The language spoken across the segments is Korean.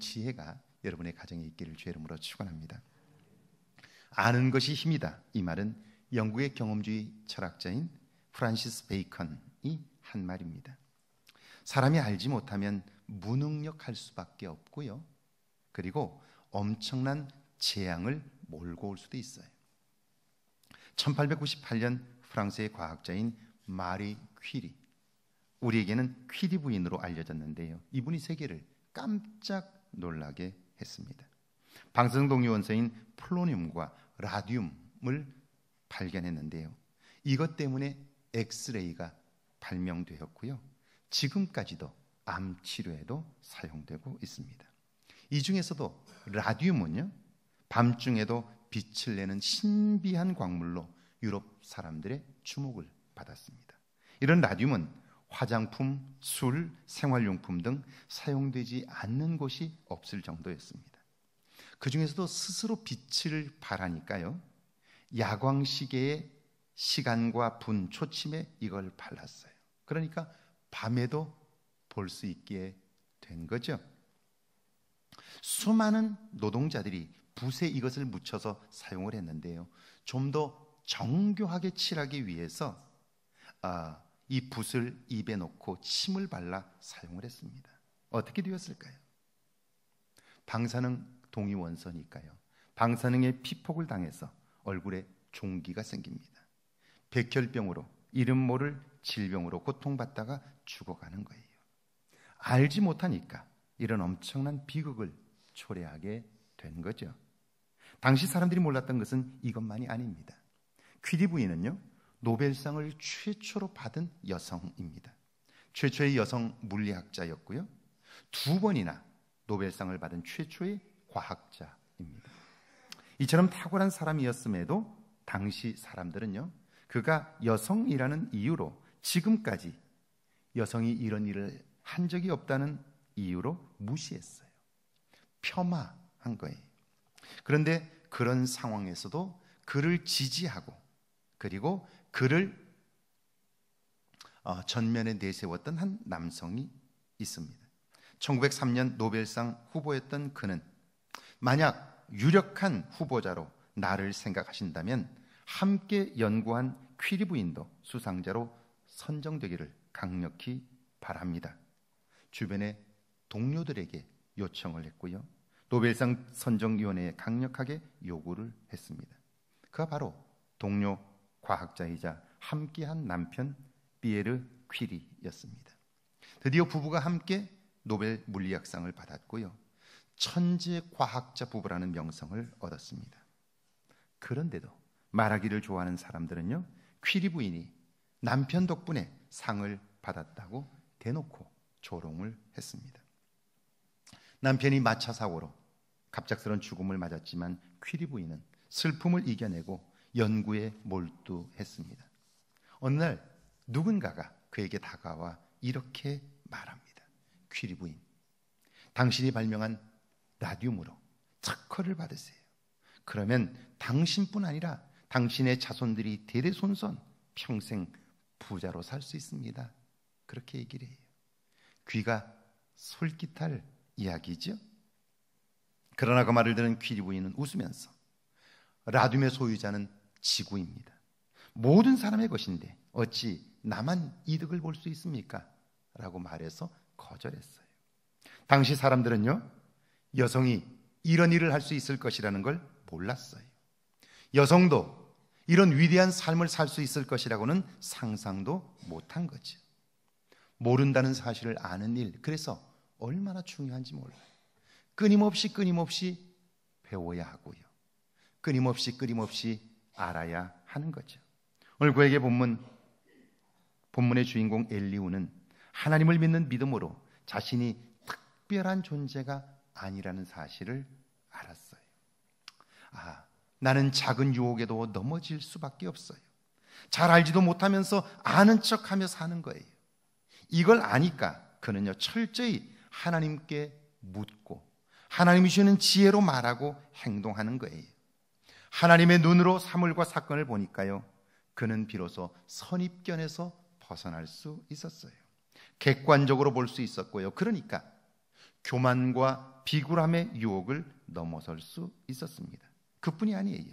지혜가 여러분의 가정에 있기를 주의 이름으로 축원합니다. 아는 것이 힘이다. 이 말은 영국의 경험주의 철학자인 프란시스 베이컨이 한 말입니다. 사람이 알지 못하면 무능력할 수밖에 없고요. 그리고 엄청난 재앙을 몰고 올 수도 있어요. 1898년 프랑스의 과학자인 마리 퀴리 우리에게는 퀴리 부인으로 알려졌는데요. 이분이 세계를 깜짝 놀라게 했습니다. 방사성 유원소인 플로늄과 라듐을 발견했는데요. 이것 때문에 엑스레이가 발명되었고요. 지금까지도 암 치료에도 사용되고 있습니다. 이 중에서도 라듐은요. 밤중에도 빛을 내는 신비한 광물로 유럽 사람들의 주목을 받았습니다. 이런 라듐은 화장품, 술, 생활용품 등 사용되지 않는 곳이 없을 정도였습니다. 그 중에서도 스스로 빛을 바라니까요. 야광 시계에 시간과 분, 초침에 이걸 발랐어요. 그러니까 밤에도 볼 수 있게 된 거죠. 수많은 노동자들이 붓에 이것을 묻혀서 사용을 했는데요. 좀 더 정교하게 칠하기 위해서 아, 이 붓을 입에 넣고 침을 발라 사용을 했습니다. 어떻게 되었을까요? 방사능 동위 원서니까요. 방사능의 피폭을 당해서 얼굴에 종기가 생깁니다. 백혈병으로 이름 모를 질병으로 고통받다가 죽어가는 거예요. 알지 못하니까 이런 엄청난 비극을 초래하게 된 거죠. 당시 사람들이 몰랐던 것은 이것만이 아닙니다. 퀴디부인은요, 노벨상을 최초로 받은 여성입니다. 최초의 여성 물리학자였고요. 두 번이나 노벨상을 받은 최초의 과학자입니다. 이처럼 탁월한 사람이었음에도 당시 사람들은요, 그가 여성이라는 이유로 지금까지 여성이 이런 일을 한 적이 없다는 이유로 무시했어요. 폄하한 거예요. 그런데 그런 상황에서도 그를 지지하고 그리고 그를 어, 전면에 내세웠던 한 남성이 있습니다. 1903년 노벨상 후보였던 그는 만약 유력한 후보자로 나를 생각하신다면 함께 연구한 퀴리부인도 수상자로 선정되기를 강력히 바랍니다. 주변의 동료들에게 요청을 했고요. 노벨상 선정위원회에 강력하게 요구를 했습니다. 그가 바로 동료 과학자이자 함께한 남편 비에르 퀴리였습니다. 드디어 부부가 함께 노벨 물리학상을 받았고요. 천재 과학자 부부라는 명성을 얻었습니다. 그런데도 말하기를 좋아하는 사람들은요. 퀴리 부인이 남편 덕분에 상을 받았다고 대놓고 조롱을 했습니다. 남편이 마차 사고로 갑작스런 죽음을 맞았지만 퀴리 부인은 슬픔을 이겨내고 연구에 몰두했습니다. 어느 날 누군가가 그에게 다가와 이렇게 말합니다. 퀴리 부인, 당신이 발명한 라듐으로 착허를 받으세요. 그러면 당신뿐 아니라 당신의 자손들이 대대손손 평생 부자로 살 수 있습니다. 그렇게 얘기를 해요. 귀가 솔깃할 이야기죠. 그러나 그 말을 들은 퀴리 부인은 웃으면서 라듐의 소유자는 지구입니다. 모든 사람의 것인데 어찌 나만 이득을 볼 수 있습니까? 라고 말해서 거절했어요. 당시 사람들은요, 여성이 이런 일을 할 수 있을 것이라는 걸 몰랐어요. 여성도 이런 위대한 삶을 살 수 있을 것이라고는 상상도 못한 거죠. 모른다는 사실을 아는 일, 그래서 얼마나 중요한지 몰라요. 끊임없이 끊임없이 배워야 하고요. 끊임없이 끊임없이 알아야 하는 거죠. 오늘 그에게 본문 본문의 주인공 엘리우는 하나님을 믿는 믿음으로 자신이 특별한 존재가 아니라는 사실을 알았어요. 아, 나는 작은 유혹에도 넘어질 수밖에 없어요. 잘 알지도 못하면서 아는 척 하며 사는 거예요. 이걸 아니까 그는요, 철저히 하나님께 묻고 하나님이 주는 지혜로 말하고 행동하는 거예요. 하나님의 눈으로 사물과 사건을 보니까요. 그는 비로소 선입견에서 벗어날 수 있었어요. 객관적으로 볼 수 있었고요. 그러니까 교만과 비굴함의 유혹을 넘어설 수 있었습니다. 그뿐이 아니에요.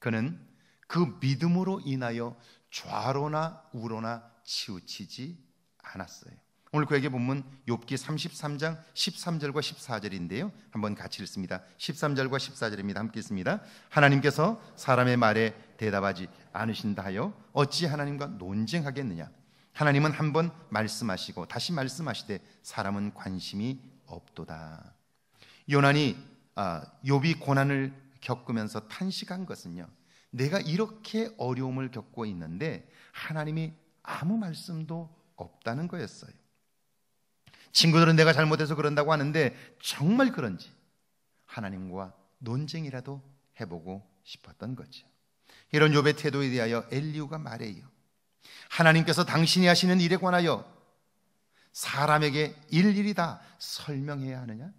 그는 그 믿음으로 인하여 좌로나 우로나 치우치지 않았어요. 오늘 그에게 본문 욥기 33장 13절과 14절인데요. 한번 같이 읽습니다. 13절과 14절입니다. 함께 읽습니다. 하나님께서 사람의 말에 대답하지 않으신다 하여 어찌 하나님과 논쟁하겠느냐? 하나님은 한번 말씀하시고 다시 말씀하시되 사람은 관심이 없도다. 요난이 아, 욥이 고난을 겪으면서 탄식한 것은요. 내가 이렇게 어려움을 겪고 있는데 하나님이 아무 말씀도 없다는 거였어요. 친구들은 내가 잘못해서 그런다고 하는데 정말 그런지 하나님과 논쟁이라도 해보고 싶었던 거죠. 이런 요의 태도에 대하여 엘리우가 말해요. 하나님께서 당신이 하시는 일에 관하여 사람에게 일일이 다 설명해야 하느냐?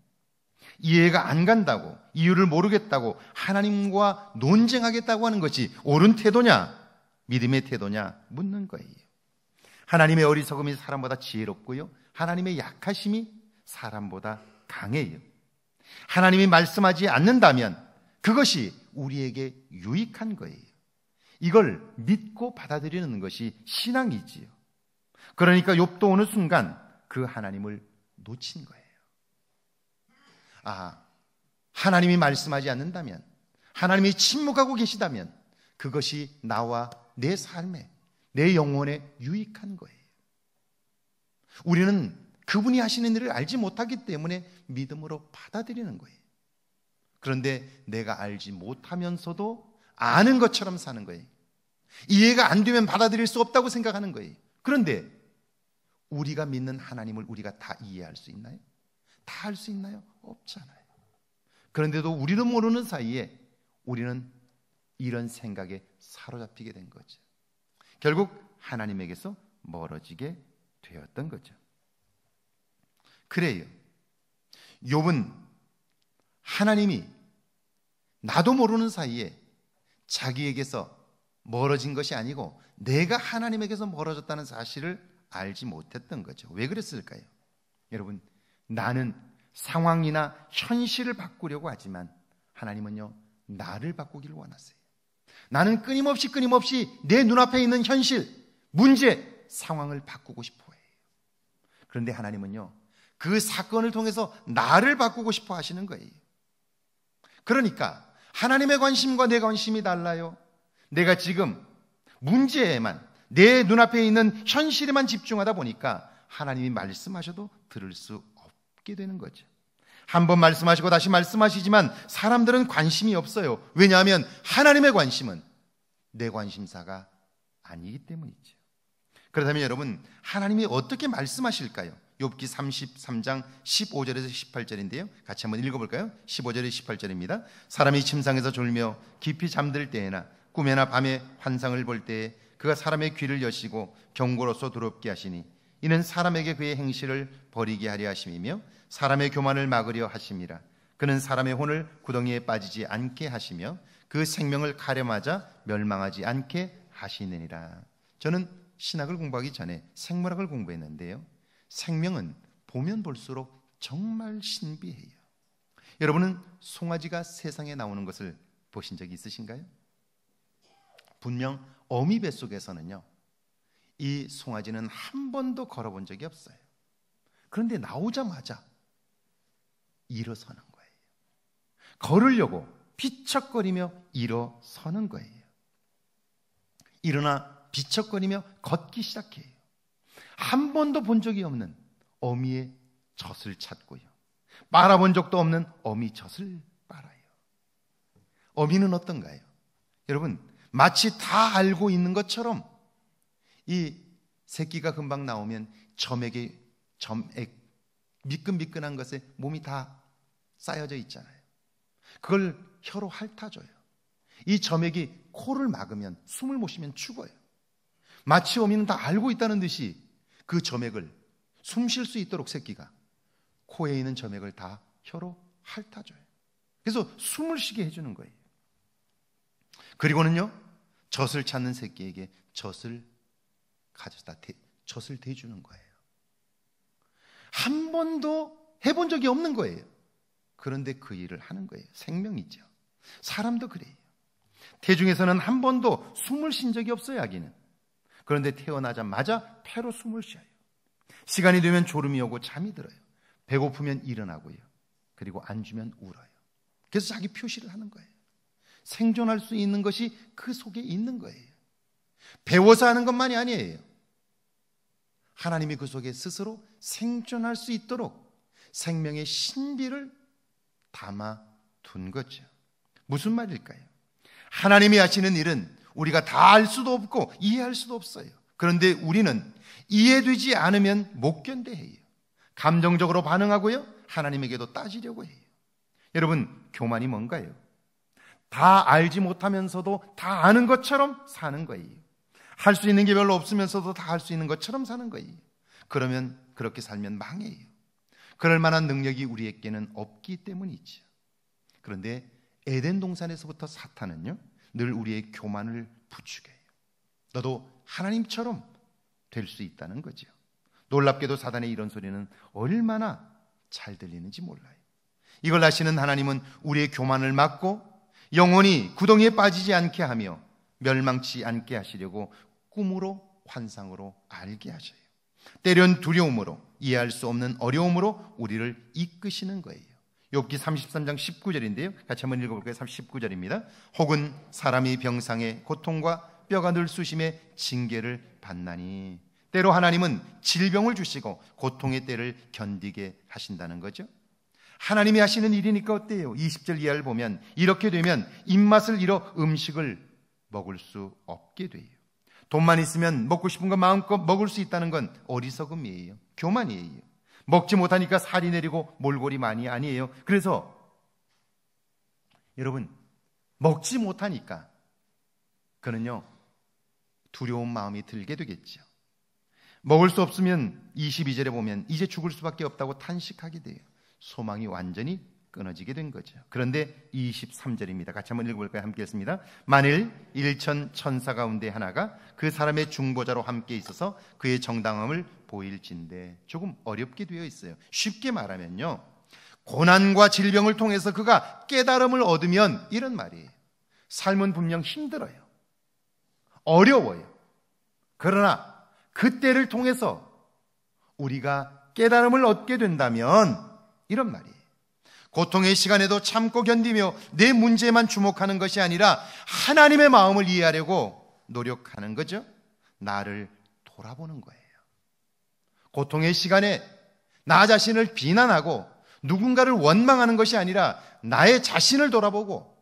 이해가 안 간다고, 이유를 모르겠다고, 하나님과 논쟁하겠다고 하는 것이 옳은 태도냐, 믿음의 태도냐 묻는 거예요. 하나님의 어리석음이 사람보다 지혜롭고요. 하나님의 약하심이 사람보다 강해요. 하나님이 말씀하지 않는다면 그것이 우리에게 유익한 거예요. 이걸 믿고 받아들이는 것이 신앙이지요. 그러니까 욥도 어느 순간 그 하나님을 놓친 거예요. 아, 하나님이 말씀하지 않는다면, 하나님이 침묵하고 계시다면 그것이 나와 내 삶에, 내 영혼에 유익한 거예요. 우리는 그분이 하시는 일을 알지 못하기 때문에 믿음으로 받아들이는 거예요. 그런데 내가 알지 못하면서도 아는 것처럼 사는 거예요. 이해가 안 되면 받아들일 수 없다고 생각하는 거예요. 그런데 우리가 믿는 하나님을 우리가 다 이해할 수 있나요? 다 할 수 있나요? 없잖아요. 그런데도 우리는 모르는 사이에 우리는 이런 생각에 사로잡히게 된 거죠. 결국 하나님에게서 멀어지게 되었던 거죠. 그래요. 욥은 하나님이 나도 모르는 사이에 자기에게서 멀어진 것이 아니고 내가 하나님에게서 멀어졌다는 사실을 알지 못했던 거죠. 왜 그랬을까요? 여러분, 나는 상황이나 현실을 바꾸려고 하지만 하나님은요, 나를 바꾸기를 원하세요. 나는 끊임없이 끊임없이 내 눈앞에 있는 현실, 문제, 상황을 바꾸고 싶어 그런데 하나님은요, 그 사건을 통해서 나를 바꾸고 싶어 하시는 거예요. 그러니까 하나님의 관심과 내 관심이 달라요. 내가 지금 문제에만, 내 눈앞에 있는 현실에만 집중하다 보니까 하나님이 말씀하셔도 들을 수 없게 되는 거죠. 한 번 말씀하시고 다시 말씀하시지만 사람들은 관심이 없어요. 왜냐하면 하나님의 관심은 내 관심사가 아니기 때문이죠. 그렇다면 여러분 하나님이 어떻게 말씀하실까요? 욥기 33장 15절에서 18절인데요. 같이 한번 읽어 볼까요? 15절에 18절입니다. 사람이 침상에서 졸며 깊이 잠들 때에나 꿈에나 밤에 환상을 볼 때에 그가 사람의 귀를 여시고 경고로서 두렵게 하시니 이는 사람에게 그의 행실을 버리게 하려 하심이며 사람의 교만을 막으려 하심이라 그는 사람의 혼을 구덩이에 빠지지 않게 하시며 그 생명을 가려마자 멸망하지 않게 하시느니라. 저는 신학을 공부하기 전에 생물학을 공부했는데요. 생명은 보면 볼수록 정말 신비해요. 여러분은 송아지가 세상에 나오는 것을 보신 적이 있으신가요? 분명 어미 뱃속에서는요. 이 송아지는 한 번도 걸어본 적이 없어요. 그런데 나오자마자 일어서는 거예요. 걸으려고 피척거리며 일어서는 거예요. 일어나 비척거리며 걷기 시작해요. 한 번도 본 적이 없는 어미의 젖을 찾고요. 빨아본 적도 없는 어미 젖을 빨아요. 어미는 어떤가요? 여러분, 마치 다 알고 있는 것처럼 이 새끼가 금방 나오면 점액에 점액 미끈미끈한 것에 몸이 다 쌓여져 있잖아요. 그걸 혀로 핥아줘요. 이 점액이 코를 막으면 숨을 못 쉬면 죽어요. 마치 어미는 다 알고 있다는 듯이 그 점액을 숨 쉴 수 있도록 새끼가 코에 있는 점액을 다 혀로 핥아줘요. 그래서 숨을 쉬게 해주는 거예요. 그리고는요, 젖을 찾는 새끼에게 젖을 가져다 대, 젖을 대주는 거예요. 한 번도 해본 적이 없는 거예요. 그런데 그 일을 하는 거예요. 생명이죠. 사람도 그래요. 대중에서는한 번도 숨을 쉰 적이 없어요, 아기는. 그런데 태어나자마자 폐로 숨을 쉬어요. 시간이 되면 졸음이 오고 잠이 들어요. 배고프면 일어나고요. 그리고 앉으면 울어요. 그래서 자기 표시를 하는 거예요. 생존할 수 있는 것이 그 속에 있는 거예요. 배워서 하는 것만이 아니에요. 하나님이 그 속에 스스로 생존할 수 있도록 생명의 신비를 담아 둔 거죠. 무슨 말일까요? 하나님이 하시는 일은 우리가 다 알 수도 없고 이해할 수도 없어요. 그런데 우리는 이해되지 않으면 못 견뎌해요. 감정적으로 반응하고요. 하나님에게도 따지려고 해요. 여러분, 교만이 뭔가요? 다 알지 못하면서도 다 아는 것처럼 사는 거예요. 할 수 있는 게 별로 없으면서도 다 할 수 있는 것처럼 사는 거예요. 그러면 그렇게 살면 망해요. 그럴 만한 능력이 우리에게는 없기 때문이죠. 그런데 에덴 동산에서부터 사탄은요. 늘 우리의 교만을 부추겨요. 너도 하나님처럼 될 수 있다는 거죠. 놀랍게도 사단의 이런 소리는 얼마나 잘 들리는지 몰라요. 이걸 아시는 하나님은 우리의 교만을 막고 영원히 구덩이에 빠지지 않게 하며 멸망치 않게 하시려고 꿈으로 환상으로 알게 하셔요. 때론 두려움으로 이해할 수 없는 어려움으로 우리를 이끄시는 거예요. 욥기 33장 19절인데요. 같이 한번 읽어볼까요? 3 9절입니다 혹은 사람이 병상에 고통과 뼈가 늘 쑤심에 징계를 받나니 때로 하나님은 질병을 주시고 고통의 때를 견디게 하신다는 거죠. 하나님이 하시는 일이니까 어때요? 20절 이하를 보면 이렇게 되면 입맛을 잃어 음식을 먹을 수 없게 돼요. 돈만 있으면 먹고 싶은 거 마음껏 먹을 수 있다는 건 어리석음이에요. 교만이에요. 먹지 못하니까 살이 내리고 몰골이 많이 아니에요. 그래서 여러분 먹지 못하니까 그는요 두려운 마음이 들게 되겠죠 먹을 수 없으면 22절에 보면 이제 죽을 수밖에 없다고 탄식하게 돼요. 소망이 완전히 끊어지게 된 거죠. 그런데 23절입니다. 같이 한번 읽어볼까요? 함께 했습니다. 만일 일천 천사 가운데 하나가 그 사람의 중보자로 함께 있어서 그의 정당함을 보일진데 조금 어렵게 되어 있어요. 쉽게 말하면요. 고난과 질병을 통해서 그가 깨달음을 얻으면 이런 말이에요. 삶은 분명 힘들어요. 어려워요. 그러나 그때를 통해서 우리가 깨달음을 얻게 된다면 이런 말이에요. 고통의 시간에도 참고 견디며 내문제만 주목하는 것이 아니라 하나님의 마음을 이해하려고 노력하는 거죠. 나를 돌아보는 거예요. 고통의 시간에 나 자신을 비난하고 누군가를 원망하는 것이 아니라 나의 자신을 돌아보고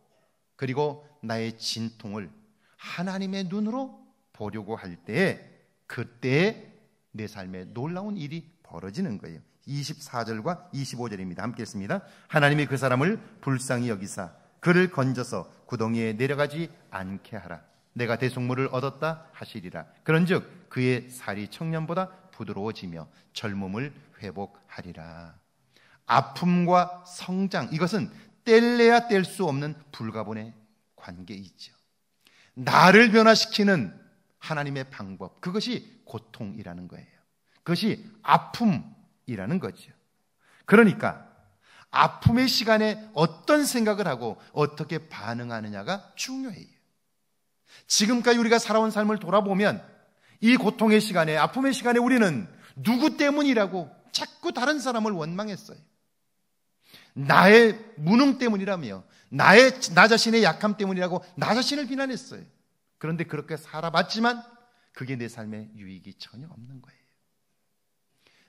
그리고 나의 진통을 하나님의 눈으로 보려고 할 때에 그때내 삶에 놀라운 일이 벌어지는 거예요. 24절과 25절입니다. 함께 했습니다. 하나님이 그 사람을 불쌍히 여기사 그를 건져서 구덩이에 내려가지 않게 하라. 내가 대속물을 얻었다 하시리라. 그런즉 그의 살이 청년보다 부드러워지며 젊음을 회복하리라. 아픔과 성장 이것은 뗄래야 뗄 수 없는 불가분의 관계이죠. 나를 변화시키는 하나님의 방법 그것이 고통이라는 거예요. 그것이 아픔 이라는 거죠. 그러니까 아픔의 시간에 어떤 생각을 하고 어떻게 반응하느냐가 중요해요. 지금까지 우리가 살아온 삶을 돌아보면 이 고통의 시간에, 아픔의 시간에 우리는 누구 때문이라고 자꾸 다른 사람을 원망했어요. 나의 무능 때문이라며, 나의, 나 자신의 약함 때문이라고 나 자신을 비난했어요. 그런데 그렇게 살아봤지만 그게 내 삶에 유익이 전혀 없는 거예요.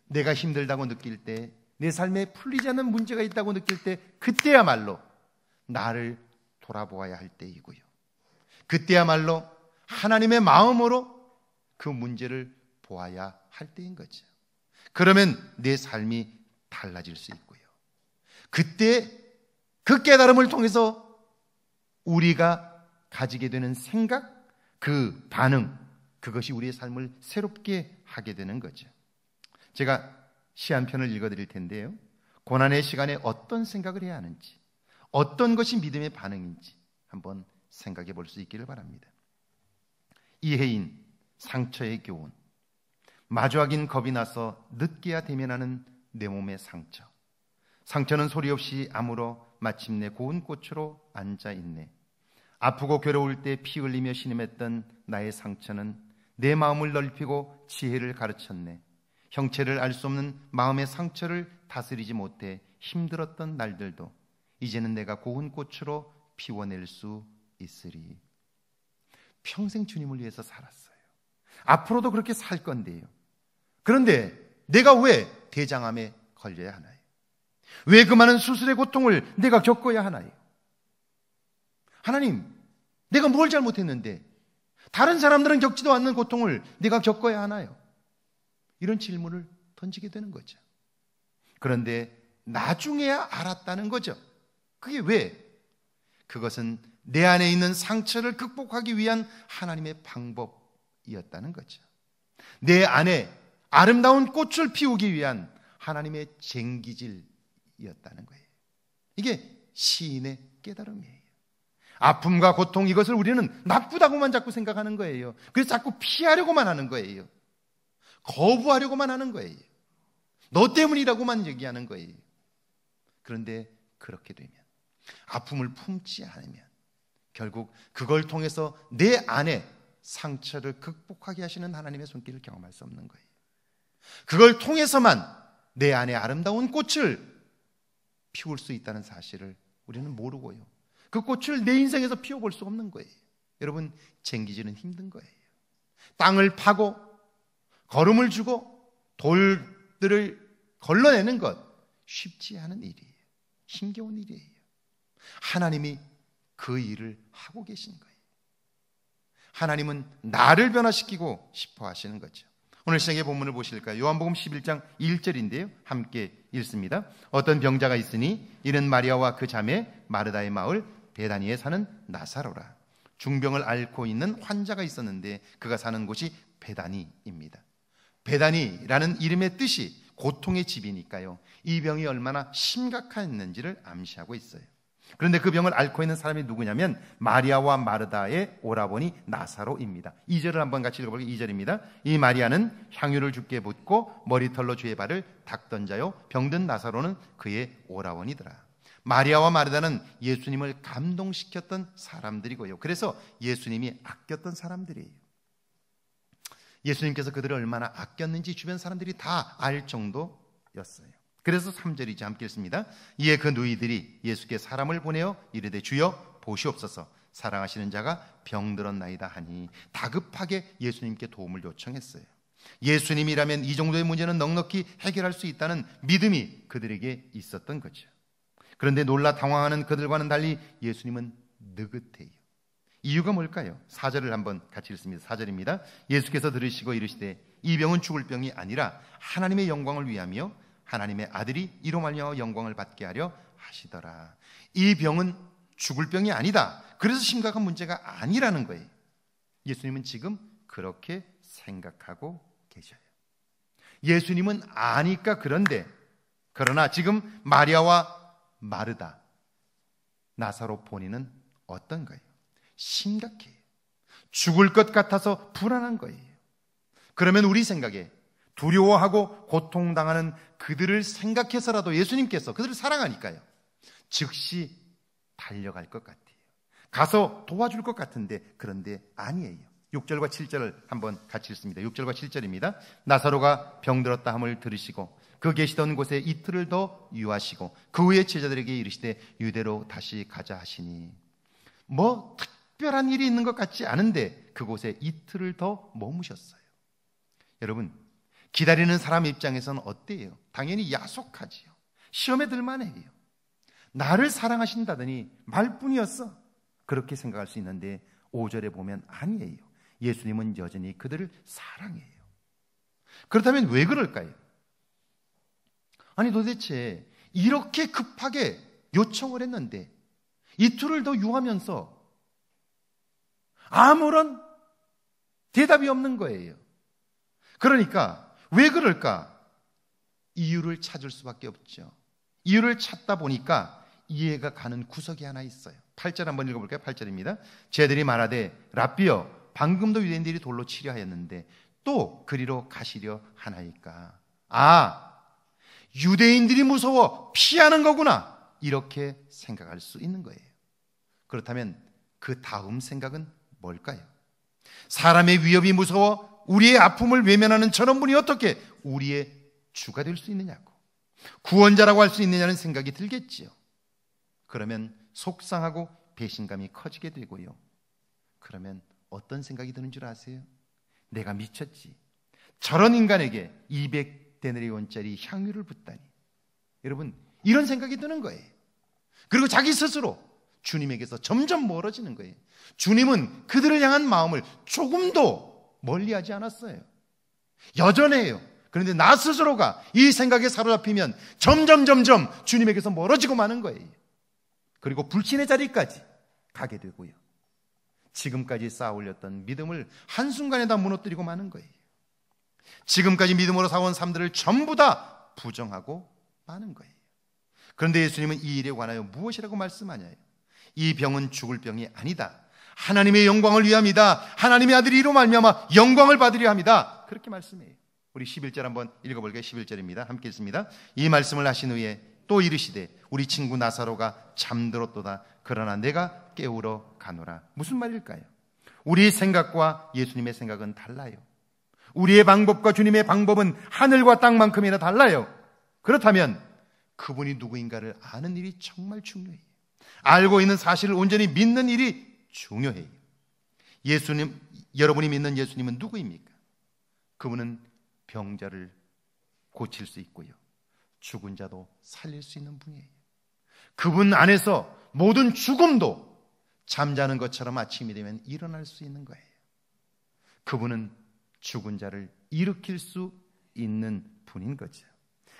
내가 힘들다고 느낄 때, 내 삶에 풀리지 않는 문제가 있다고 느낄 때, 그때야말로 나를 돌아보아야 할 때이고요. 그때야말로 하나님의 마음으로 그 문제를 보아야 할 때인 거죠. 그러면 내 삶이 달라질 수 있고요. 그때 그 깨달음을 통해서 우리가 가지게 되는 생각, 그 반응, 그것이 우리의 삶을 새롭게 하게 되는 거죠. 제가 시 한 편을 읽어드릴 텐데요. 고난의 시간에 어떤 생각을 해야 하는지, 어떤 것이 믿음의 반응인지 한번 생각해 볼 수 있기를 바랍니다. 이해인 상처의 교훈. 마주하긴 겁이 나서 늦게야 대면하는 내 몸의 상처. 상처는 소리 없이 아무로 마침내 고운 꽃으로 앉아 있네. 아프고 괴로울 때 피 흘리며 신음했던 나의 상처는 내 마음을 넓히고 지혜를 가르쳤네. 형체를 알 수 없는 마음의 상처를 다스리지 못해 힘들었던 날들도 이제는 내가 고운 꽃으로 피워낼 수 있으리. 평생 주님을 위해서 살았어요. 앞으로도 그렇게 살 건데요. 그런데 내가 왜 대장암에 걸려야 하나요? 왜 그 많은 수술의 고통을 내가 겪어야 하나요? 하나님, 내가 뭘 잘못했는데 다른 사람들은 겪지도 않는 고통을 내가 겪어야 하나요? 이런 질문을 던지게 되는 거죠. 그런데 나중에야 알았다는 거죠. 그게 왜? 그것은 내 안에 있는 상처를 극복하기 위한 하나님의 방법이었다는 거죠. 내 안에 아름다운 꽃을 피우기 위한 하나님의 쟁기질이었다는 거예요. 이게 시인의 깨달음이에요. 아픔과 고통 이것을 우리는 나쁘다고만 자꾸 생각하는 거예요. 그래서 자꾸 피하려고만 하는 거예요. 거부하려고만 하는 거예요. 너 때문이라고만 얘기하는 거예요. 그런데 그렇게 되면 아픔을 품지 않으면 결국 그걸 통해서 내 안에 상처를 극복하게 하시는 하나님의 손길을 경험할 수 없는 거예요. 그걸 통해서만 내 안에 아름다운 꽃을 피울 수 있다는 사실을 우리는 모르고요. 그 꽃을 내 인생에서 피워볼 수 없는 거예요. 여러분, 쟁기지는 힘든 거예요. 땅을 파고 걸음을 주고 돌들을 걸러내는 것 쉽지 않은 일이에요. 힘겨운 일이에요. 하나님이 그 일을 하고 계신 거예요. 하나님은 나를 변화시키고 싶어 하시는 거죠. 오늘 시작의 본문을 보실까요? 요한복음 11장 1절인데요. 함께 읽습니다. 어떤 병자가 있으니 이는 마리아와 그 자매 마르다의 마을 베다니에 사는 나사로라. 중병을 앓고 있는 환자가 있었는데 그가 사는 곳이 베다니입니다. 베단이라는 이름의 뜻이 고통의 집이니까요. 이 병이 얼마나 심각했는지를 암시하고 있어요. 그런데 그 병을 앓고 있는 사람이 누구냐면 마리아와 마르다의 오라버니 나사로입니다. 2절을 한번 같이 읽어볼게요. 2절입니다. 이 마리아는 향유를 주께 붓고 머리털로 주의 발을 닦던 자요. 병든 나사로는 그의 오라버니더라. 마리아와 마르다는 예수님을 감동시켰던 사람들이고요. 그래서 예수님이 아꼈던 사람들이에요. 예수님께서 그들을 얼마나 아꼈는지 주변 사람들이 다 알 정도였어요. 그래서 3절이지 함께 읽습니다. 이에 그 누이들이 예수께 사람을 보내어 이르되 주여 보시옵소서 사랑하시는 자가 병들었나이다 하니 다급하게 예수님께 도움을 요청했어요. 예수님이라면 이 정도의 문제는 넉넉히 해결할 수 있다는 믿음이 그들에게 있었던 거죠. 그런데 놀라 당황하는 그들과는 달리 예수님은 느긋해요. 이유가 뭘까요? 사절을 한번 같이 읽습니다. 사절입니다 예수께서 들으시고 이르시되 이 병은 죽을 병이 아니라 하나님의 영광을 위하며 하나님의 아들이 이로 말미암아 영광을 받게 하려 하시더라. 이 병은 죽을 병이 아니다. 그래서 심각한 문제가 아니라는 거예요. 예수님은 지금 그렇게 생각하고 계셔요. 예수님은 아니까 그런데 그러나 지금 마리아와 마르다 나사로 본인은 어떤 거예요? 심각해요. 죽을 것 같아서 불안한 거예요. 그러면 우리 생각에 두려워하고 고통당하는 그들을 생각해서라도 예수님께서 그들을 사랑하니까요. 즉시 달려갈 것 같아요. 가서 도와줄 것 같은데 그런데 아니에요. 6절과 7절을 한번 같이 읽습니다. 6절과 7절입니다. 나사로가 병들었다 함을 들으시고 그 계시던 곳에 이틀을 더 유하시고 그 후에 제자들에게 이르시되 유대로 다시 가자 하시니 뭐 특별한 일이 있는 것 같지 않은데 그곳에 이틀을 더 머무셨어요. 여러분, 기다리는 사람 입장에서는 어때요? 당연히 야속하지요. 시험에 들만 해요. 나를 사랑하신다더니 말뿐이었어. 그렇게 생각할 수 있는데 5절에 보면 아니에요. 예수님은 여전히 그들을 사랑해요. 그렇다면 왜 그럴까요? 아니 도대체 이렇게 급하게 요청을 했는데 이틀을 더 유하면서 아무런 대답이 없는 거예요. 그러니까 왜 그럴까? 이유를 찾을 수밖에 없죠. 이유를 찾다 보니까 이해가 가는 구석이 하나 있어요. 8절 한번 읽어볼까요? 8절입니다. 쟤들이 말하되 라비어 방금도 유대인들이 돌로 치려 하였는데 또 그리로 가시려 하나이까. 아 유대인들이 무서워 피하는 거구나 이렇게 생각할 수 있는 거예요. 그렇다면 그 다음 생각은 뭘까요? 사람의 위협이 무서워 우리의 아픔을 외면하는 저런 분이 어떻게 우리의 주가 될 수 있느냐고 구원자라고 할 수 있느냐는 생각이 들겠지요. 그러면 속상하고 배신감이 커지게 되고요. 그러면 어떤 생각이 드는 줄 아세요? 내가 미쳤지. 저런 인간에게 200데네리온짜리 향유를 붓다니. 여러분, 이런 생각이 드는 거예요. 그리고 자기 스스로 주님에게서 점점 멀어지는 거예요. 주님은 그들을 향한 마음을 조금도 멀리하지 않았어요. 여전해요. 그런데 나 스스로가 이 생각에 사로잡히면 점점 점점 주님에게서 멀어지고 마는 거예요. 그리고 불신의 자리까지 가게 되고요. 지금까지 쌓아 올렸던 믿음을 한순간에 다 무너뜨리고 마는 거예요. 지금까지 믿음으로 사온 삶들을 전부 다 부정하고 마는 거예요. 그런데 예수님은 이 일에 관하여 무엇이라고 말씀하냐요? 이 병은 죽을 병이 아니다. 하나님의 영광을 위함이다. 하나님의 아들이 이로 말미암아 영광을 받으려 합니다. 그렇게 말씀해요. 우리 11절 한번 읽어 볼게요. 11절입니다. 함께 읽습니다. 이 말씀을 하신 후에 또 이르시되 우리 친구 나사로가 잠들었도다. 그러나 내가 깨우러 가노라. 무슨 말일까요? 우리의 생각과 예수님의 생각은 달라요. 우리의 방법과 주님의 방법은 하늘과 땅만큼이나 달라요. 그렇다면 그분이 누구인가를 아는 일이 정말 중요해요. 알고 있는 사실을 온전히 믿는 일이 중요해요. 예수님, 여러분이 믿는 예수님은 누구입니까? 그분은 병자를 고칠 수 있고요. 죽은 자도 살릴 수 있는 분이에요. 그분 안에서 모든 죽음도 잠자는 것처럼 아침이 되면 일어날 수 있는 거예요. 그분은 죽은 자를 일으킬 수 있는 분인 거죠.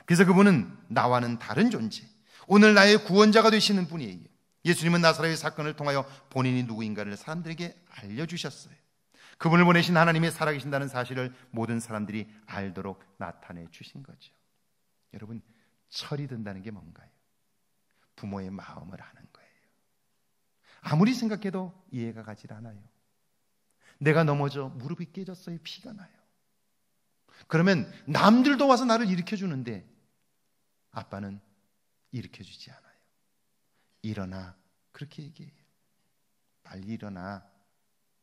그래서 그분은 나와는 다른 존재. 오늘 나의 구원자가 되시는 분이에요. 예수님은 나사로의 사건을 통하여 본인이 누구인가를 사람들에게 알려주셨어요. 그분을 보내신 하나님이 살아계신다는 사실을 모든 사람들이 알도록 나타내 주신 거죠. 여러분, 철이 든다는 게 뭔가요? 부모의 마음을 아는 거예요. 아무리 생각해도 이해가 가질 않아요. 내가 넘어져 무릎이 깨졌어요. 피가 나요. 그러면 남들도 와서 나를 일으켜주는데 아빠는 일으켜주지 않아. 요 일어나. 그렇게 얘기해요. 빨리 일어나.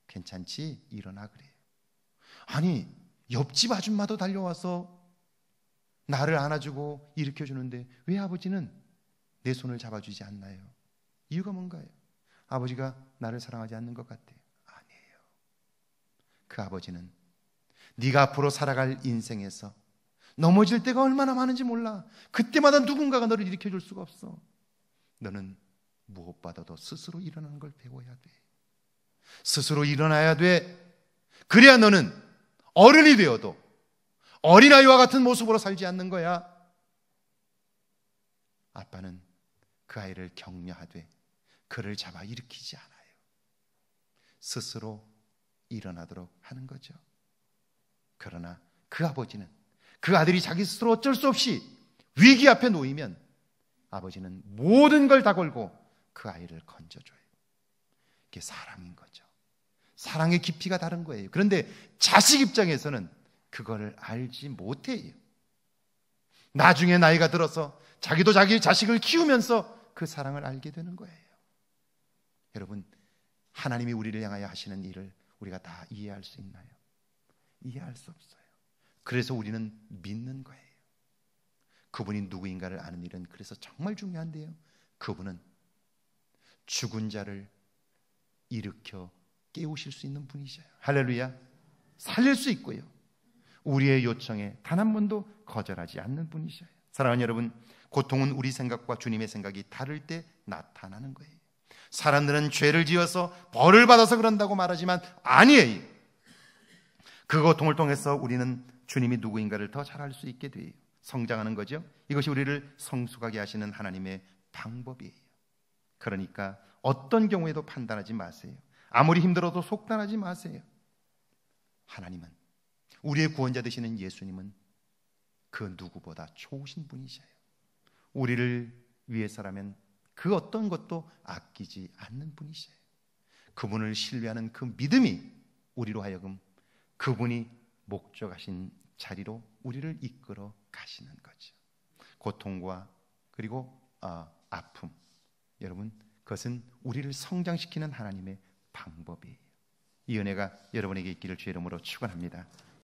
괜찮지? 일어나 그래요. 아니, 옆집 아줌마도 달려와서 나를 안아주고 일으켜 주는데 왜 아버지는 내 손을 잡아주지 않나요? 이유가 뭔가요? 아버지가 나를 사랑하지 않는 것 같아요. 아니에요. 그 아버지는 네가 앞으로 살아갈 인생에서 넘어질 때가 얼마나 많은지 몰라. 그때마다 누군가가 너를 일으켜 줄 수가 없어. 너는 무엇보다도 스스로 일어나는 걸 배워야 돼. 스스로 일어나야 돼. 그래야 너는 어른이 되어도 어린아이와 같은 모습으로 살지 않는 거야. 아빠는 그 아이를 격려하되 그를 잡아 일으키지 않아요. 스스로 일어나도록 하는 거죠. 그러나 그 아버지는 그 아들이 자기 스스로 어쩔 수 없이 위기 앞에 놓이면 아버지는 모든 걸 다 걸고 그 아이를 건져줘요. 이게 사랑인 거죠. 사랑의 깊이가 다른 거예요. 그런데 자식 입장에서는 그걸 알지 못해요. 나중에 나이가 들어서 자기도 자기 자식을 키우면서 그 사랑을 알게 되는 거예요. 여러분, 하나님이 우리를 향하여 하시는 일을 우리가 다 이해할 수 있나요? 이해할 수 없어요. 그래서 우리는 믿는 거예요. 그분이 누구인가를 아는 일은 그래서 정말 중요한데요. 그분은 죽은 자를 일으켜 깨우실 수 있는 분이셔요. 할렐루야. 살릴 수 있고요. 우리의 요청에 단 한 번도 거절하지 않는 분이셔요. 사랑하는 여러분, 고통은 우리 생각과 주님의 생각이 다를 때 나타나는 거예요. 사람들은 죄를 지어서 벌을 받아서 그런다고 말하지만 아니에요. 그 고통을 통해서 우리는 주님이 누구인가를 더 잘 알 수 있게 돼요. 성장하는 거죠. 이것이 우리를 성숙하게 하시는 하나님의 방법이에요. 그러니까 어떤 경우에도 판단하지 마세요. 아무리 힘들어도 속단하지 마세요. 하나님은 우리의 구원자 되시는 예수님은 그 누구보다 좋으신 분이셔요. 우리를 위해서라면 그 어떤 것도 아끼지 않는 분이셔요. 그분을 신뢰하는 그 믿음이 우리로 하여금 그분이 목적하신 자리로 우리를 이끌어 가시는 거죠. 고통과 그리고 어, 아픔, 여러분, 그것은 우리를 성장시키는 하나님의 방법이에요. 이 은혜가 여러분에게 있기를 주의 이름으로 축원합니다.